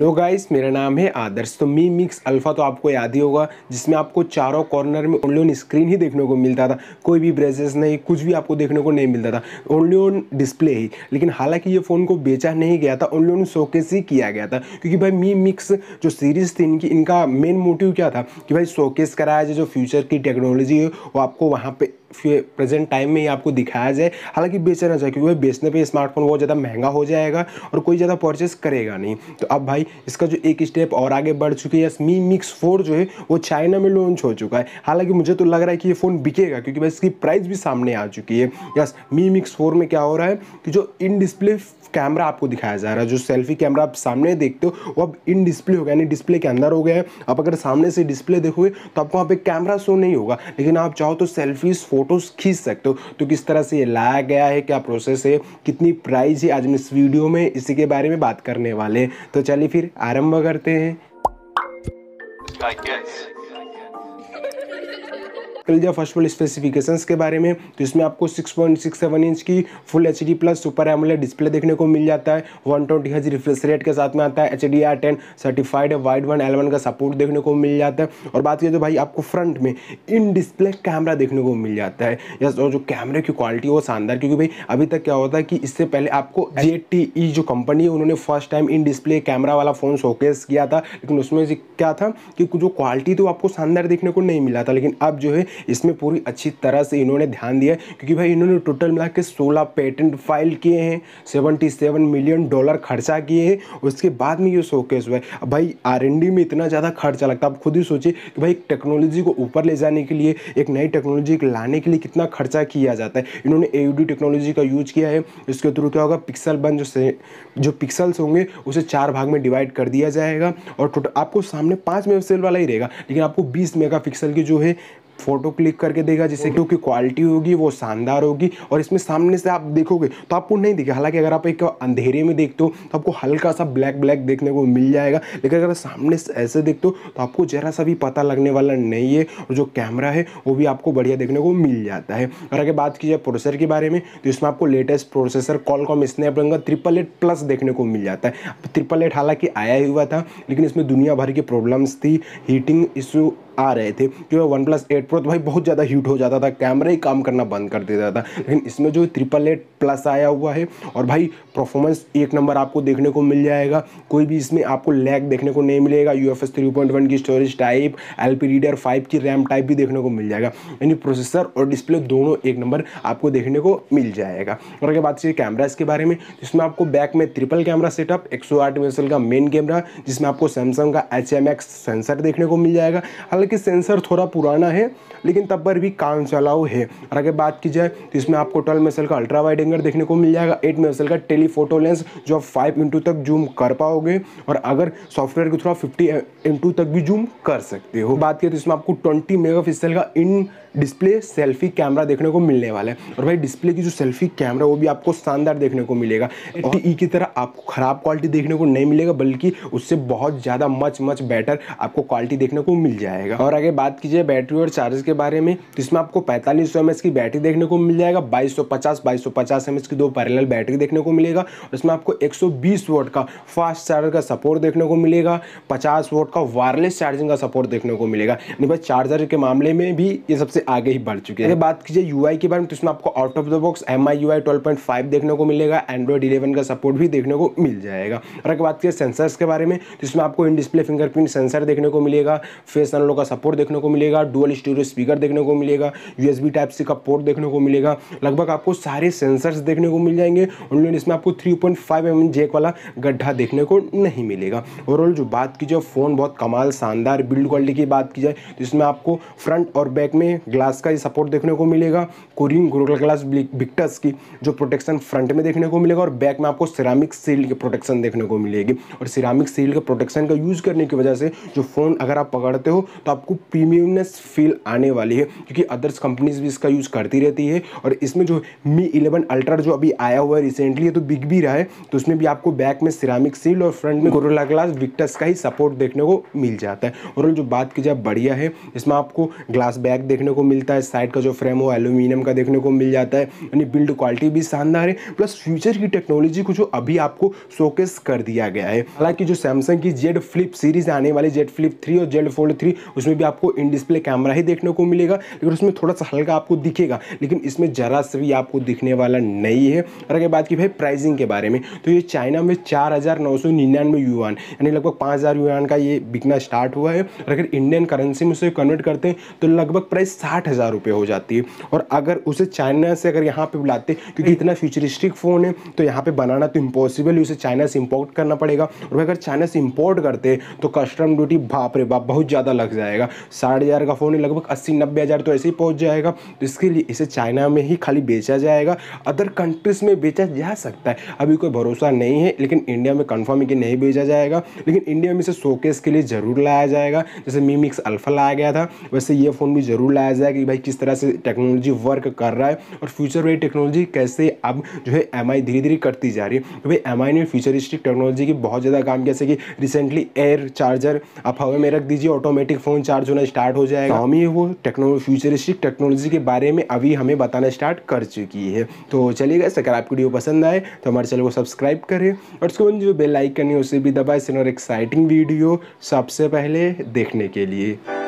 hello guys मेरा नाम है आदर्श तो मी मिक्स अल्फ़ा तो आपको याद ही होगा जिसमें आपको चारों कॉर्नर में ओनली ऑन स्क्रीन ही देखने को मिलता था कोई भी ब्रेजेस नहीं कुछ भी आपको देखने को नहीं मिलता था ओनली ऑन डिस्प्ले ही लेकिन हालांकि ये फ़ोन को बेचा नहीं गया था ओनली ऑन शोकेस ही किया गया था क्योंकि भाई मी मिक्स जो सीरीज़ थी इनकी इनका मेन मोटिव क्या था कि भाई शोकेस कराया जाए जो फ्यूचर की टेक्नोलॉजी है वो आपको वहाँ पर प्रेजेंट टाइम में ही आपको दिखाया जाए हालांकि बेचना चाहिए क्योंकि बेचने पे स्मार्टफोन बहुत ज़्यादा महंगा हो जाएगा और कोई ज़्यादा परचेस करेगा नहीं तो अब भाई इसका जो एक स्टेप और आगे बढ़ चुकी है मी मिक्स फोर जो है वो चाइना में लॉन्च हो चुका है हालांकि मुझे तो लग रहा है कि ये फ़ोन बिकेगा क्योंकि भाई इसकी प्राइस भी सामने आ चुकी है यस मी मिक्स फोर में क्या हो रहा है कि जो इन डिस्प्ले कैमरा आपको दिखाया जा रहा है जो सेल्फी कैमरा आप सामने देखते हो वो अब इन डिस्प्ले हो गया यानी डिस्प्ले के अंदर हो गया है आप अगर सामने से डिस्प्ले देखोगे तो आपको वहाँ पे कैमरा शो नहीं होगा लेकिन आप चाहो तो सेल्फीज फोटो फ़ोटोज़ खींच सकते हो तो किस तरह से ये लाया गया है क्या प्रोसेस है कितनी प्राइस है आज हम इस वीडियो में इसी के बारे में बात करने वाले हैं तो चलिए फिर आरम्भ करते हैं कर फर्स्ट वाले स्पेसिफिकेशन के बारे में तो इसमें आपको six point six seven inch की full H D plus super AMOLED display देखने को मिल जाता है वन ट्वेंटी हज रिफ्रेश रेट के साथ में आता है H D R ten certified wide one eleven का सपोर्ट देखने को मिल जाता है और बात करें तो भाई आपको फ्रंट में इन डिस्प्ले कैमरा देखने को मिल जाता है यस और जो कैमरे की क्वालिटी वो शानदार क्योंकि भाई अभी तक क्या होता है कि इससे पहले आपको जे e जो कंपनी है उन्होंने first time in display camera वाला फ़ोन शोकेस किया था लेकिन उसमें क्या था कि जो क्वालिटी तो आपको शानदार देखने को नहीं मिला था लेकिन अब जो है इसमें पूरी अच्छी तरह से इन्होंने ध्यान दिया क्योंकि भाई इन्होंने टोटल मिला के सोलह पेटेंट फाइल किए हैं सेवेंटी सेवन मिलियन डॉलर खर्चा किए हैं उसके बाद में ये शोकेस हुआ है भाई आर डी में इतना ज़्यादा खर्चा लगता है आप खुद ही सोचिए कि भाई टेक्नोलॉजी को ऊपर ले जाने के लिए एक नई टेक्नोलॉजी लाने के लिए कितना खर्चा किया जाता है इन्होंने ए टेक्नोलॉजी का यूज किया है इसके थ्रू क्या होगा पिक्सल बन जो से जो पिक्सल्स होंगे उसे चार भाग में डिवाइड कर दिया जाएगा और टोटल आपको सामने पाँच मेगा वाला ही रहेगा लेकिन आपको बीस मेगा की जो है फोटो क्लिक करके देगा जिससे क्योंकि क्वालिटी होगी वो शानदार होगी और इसमें सामने से आप देखोगे तो आपको नहीं दिखेगा हालांकि अगर आप एक अंधेरे में देखते हो तो आपको हल्का सा ब्लैक ब्लैक देखने को मिल जाएगा लेकिन अगर सामने से ऐसे देखते हो तो आपको जरा सा भी पता लगने वाला नहीं है और जो कैमरा है वो भी आपको बढ़िया देखने को मिल जाता है और अगर बात की जाए प्रोसेसर के बारे में तो इसमें आपको latest processor Qualcomm Snapdragon triple eight plus देखने को मिल जाता है ट्रिपल एट हालांकि आया ही हुआ था लेकिन इसमें दुनिया भर की प्रॉब्लम्स थी हीटिंग इशू आ रहे थे जो है वन प्लस एट प्रो तो भाई बहुत ज़्यादा हीट हो जाता था कैमरा ही काम करना बंद कर देता था लेकिन इसमें जो ट्रिपल एट प्लस आया हुआ है और भाई परफॉर्मेंस एक नंबर आपको देखने को मिल जाएगा कोई भी इसमें आपको लैग देखने को नहीं मिलेगा U F S three point one की storage type L P DDR five की रैम टाइप भी देखने को मिल जाएगा यानी प्रोसेसर और डिस्प्ले दोनों एक नंबर आपको देखने को मिल जाएगा और अगर बात करिए कैमराज के बारे में इसमें आपको बैक में ट्रिपल कैमरा सेटअप एक सौ आठ का मेन कैमरा जिसमें आपको सैमसंग का एच एम एक्स सेंसर देखने को मिल जाएगा हालांकि सेंसर थोड़ा पुराना है लेकिन तब पर भी काम चलाओ है और अगर बात की जाए तो इसमें आपको ट्वेल्व मेसल का अल्ट्रा वाइड एंगल देखने को मिल जाएगा एट मेसल का टेलीफोटो लेंस जो आप फाइव इंटू तक जूम कर पाओगे और अगर सॉफ्टवेयर के थ्रू फिफ्टी इंटू तक भी जूम कर सकते हो बात की तो इसमें आपको ट्वेंटी मेगा का इन डिस्प्ले सेल्फी कैमरा देखने को मिलने वाला है और भाई डिस्प्ले की जो सेल्फी कैमरा वो भी आपको शानदार देखने को मिलेगा ई e की तरह आपको ख़राब क्वालिटी देखने को नहीं मिलेगा बल्कि उससे बहुत ज़्यादा मच मच बेटर आपको क्वालिटी देखने को मिल जाएगा जाएगा और अगर बात कीजिए बैटरी और चार्जर के बारे में तो इसमें आपको पैंतालीस सौ की बैटरी देखने को मिल जाएगा बाईस सौ पचास बाईस सौ पचास की दो पैरेलल बैटरी देखने को मिलेगा इसमें आपको एक सौ बीस वोट का फास्ट चार्जर का सपोर्ट देखने को मिलेगा पचास वोट का वायरलेस चार्जिंग का सपोर्ट देखने को मिलेगा यानी भाई चार्जर के मामले में भी ये सबसे आगे ही बढ़ चुके हैं बात कीजिए यू के बारे में तो इसमें आपको out of the box M I देखने को मिलेगा एंड्रॉइड इलेवन का सपोर्ट भी देखने को मिल जाएगा और अगर बात कीजिए सेंसर्स के बारे में तो इसमें आपको इन डिस्प्ले फिंगरप्रिंट सेंसर देखने को मिलेगा फेस अनलॉक का सपोर्ट देखने को मिलेगा डुअल स्टोरेज स्पीकर देखने को मिलेगा यूएसबी टाइप सी का पोर्ट देखने को मिलेगा लगभग आपको सारे सेंसर्स देखने को मिल जाएंगे ऑनलाइन इसमें आपको three point five M jack वाला गड्ढा देखने को नहीं मिलेगा ओवरऑल जो बात की जाए फ़ोन बहुत कमाल शानदार बिल्ड क्वालिटी की बात की जाए तो इसमें आपको फ्रंट और बैक में ग्लास का ही सपोर्ट देखने को मिलेगा कोरिंग गोरल ग्लास विक्टस की जो प्रोटेक्शन फ्रंट में देखने को मिलेगा और बैक में आपको सिरामिक सील की प्रोटेक्शन देखने को मिलेगी और सिरामिक सील के प्रोटेक्शन का यूज़ करने की वजह से जो फ़ोन अगर आप पकड़ते हो तो आपको प्रीमियमनेस फील आने वाली है क्योंकि अदर्स कंपनीज भी इसका यूज़ करती रहती है और इसमें जो मी इलेवन अल्ट्रा जो अभी आया हुआ है रिसेंटली तो बिग भी रहा है तो उसमें भी आपको बैक में सिरामिक सील और फ्रंट में गोरोला ग्लास विक्टस का ही सपोर्ट देखने को मिल जाता है और जो बात की जाए बढ़िया है इसमें आपको ग्लास बैक देखने को मिलता है साइड का जो फ्रेम हो एल्यूमिनियम का देखने को मिल जाता है यानी बिल्ड क्वालिटी भी शानदार है प्लस फ्यूचर की टेक्नोलॉजी को जो अभी आपको शोकेस कर दिया गया है हालांकि जो सैमसंग की जेड फ्लिप सीरीज आने वाली जेड फ्लिप थ्री और जेड फोल्ड थ्री उसमें भी आपको इन डिस्प्ले कैमरा ही देखने को मिलेगा लेकिन उसमें थोड़ा सा हल्का आपको दिखेगा लेकिन इसमें ज़रा सा भी आपको दिखने वाला नहीं है और अगर बात की भाई प्राइसिंग के बारे में तो ये चाइना में चार हज़ार नौ सौ निन्यानवे यूआन यानी लगभग पाँच हज़ार यूआन का ये बिकना स्टार्ट हुआ है और अगर इंडियन करेंसी में उसे कन्वर्ट करते हैं तो लगभग प्राइस साठ हज़ार रुपये हो जाती है और अगर उसे चाइना से अगर यहाँ पर बुलाते क्योंकि इतना फ्यूचरिस्टिक फ़ोन है तो यहाँ पर बनाना तो इम्पॉसिबल है उसे चाइना से इम्पोर्ट करना पड़ेगा और अगर चाइना से इम्पोर्ट करते तो कस्टम ड्यूटी बाप रे बाप बहुत ज़्यादा लग जाएगा जाएगा साठ हज़ार का फ़ोन लगभग अस्सी नब्बे हज़ार तो ऐसे ही पहुंच जाएगा तो इसके लिए इसे चाइना में ही खाली बेचा जाएगा अदर कंट्रीज़ में बेचा जा सकता है अभी कोई भरोसा नहीं है लेकिन इंडिया में कन्फर्म है कि नहीं बेचा जाएगा लेकिन इंडिया में इसे शोकेस के लिए ज़रूर लाया जाएगा जैसे मी मिक्स अल्फा लाया गया था वैसे ये फ़ोन भी ज़रूर लाया जाएगा कि भाई किस तरह से टेक्नोलॉजी वर्क कर रहा है और फ्यूचर वाली टेक्नोलॉजी कैसे अब जो है एम धीरे धीरे करती जा रही है तो भाई एम ने फ्यूचरिस्टिक टेक्नोलॉजी की बहुत ज़्यादा काम किया जैसे कि रिसेंटली एयर चार्जर आप हवा में रख दीजिए ऑटोमेटिक फ़ोन आईफोन चार्ज होना स्टार्ट हो जाएगा हमें वो टेक्नोलॉजी फ्यूचरिस्टिक टेक्नोलॉजी के बारे में अभी हमें बताना स्टार्ट कर चुकी है तो चलिए गए अगर आपकी वीडियो पसंद आए तो हमारे चैनल को सब्सक्राइब करें और उसके बाद जो बेल लाइक करनी है उसे भी दबाए और एक्साइटिंग वीडियो सबसे पहले देखने के लिए